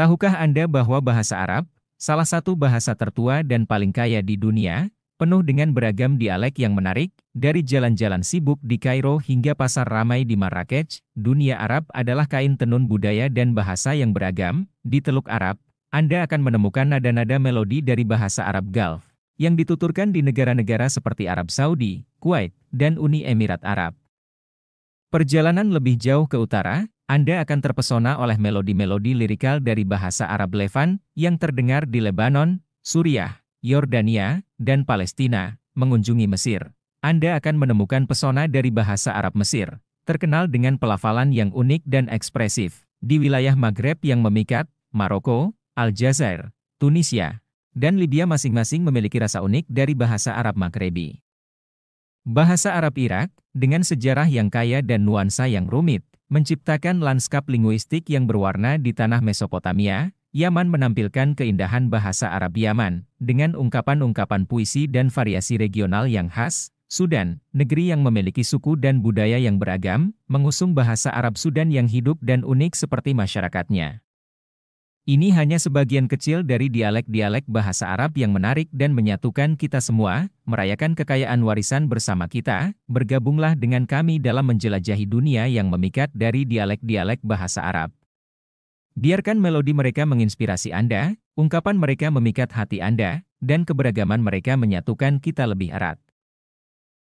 Tahukah Anda bahwa bahasa Arab, salah satu bahasa tertua dan paling kaya di dunia, penuh dengan beragam dialek yang menarik, dari jalan-jalan sibuk di Kairo hingga pasar ramai di Marrakech, dunia Arab adalah kain tenun budaya dan bahasa yang beragam. Di Teluk Arab, Anda akan menemukan nada-nada melodi dari bahasa Arab Gulf, yang dituturkan di negara-negara seperti Arab Saudi, Kuwait, dan Uni Emirat Arab. Perjalanan lebih jauh ke utara, anda akan terpesona oleh melodi-melodi lirikal dari bahasa Arab Levan yang terdengar di Lebanon, Suriah, Yordania, dan Palestina, mengunjungi Mesir. Anda akan menemukan pesona dari bahasa Arab Mesir, terkenal dengan pelafalan yang unik dan ekspresif, di wilayah Maghreb yang memikat, Maroko, Aljazair, Tunisia, dan Libya masing-masing memiliki rasa unik dari bahasa Arab Maghrebi. Bahasa Arab Irak, dengan sejarah yang kaya dan nuansa yang rumit, Menciptakan lanskap linguistik yang berwarna di tanah Mesopotamia, Yaman menampilkan keindahan bahasa Arab Yaman, dengan ungkapan-ungkapan puisi dan variasi regional yang khas, Sudan, negeri yang memiliki suku dan budaya yang beragam, mengusung bahasa Arab Sudan yang hidup dan unik seperti masyarakatnya. Ini hanya sebagian kecil dari dialek-dialek bahasa Arab yang menarik dan menyatukan kita semua, merayakan kekayaan warisan bersama kita, bergabunglah dengan kami dalam menjelajahi dunia yang memikat dari dialek-dialek bahasa Arab. Biarkan melodi mereka menginspirasi Anda, ungkapan mereka memikat hati Anda, dan keberagaman mereka menyatukan kita lebih erat.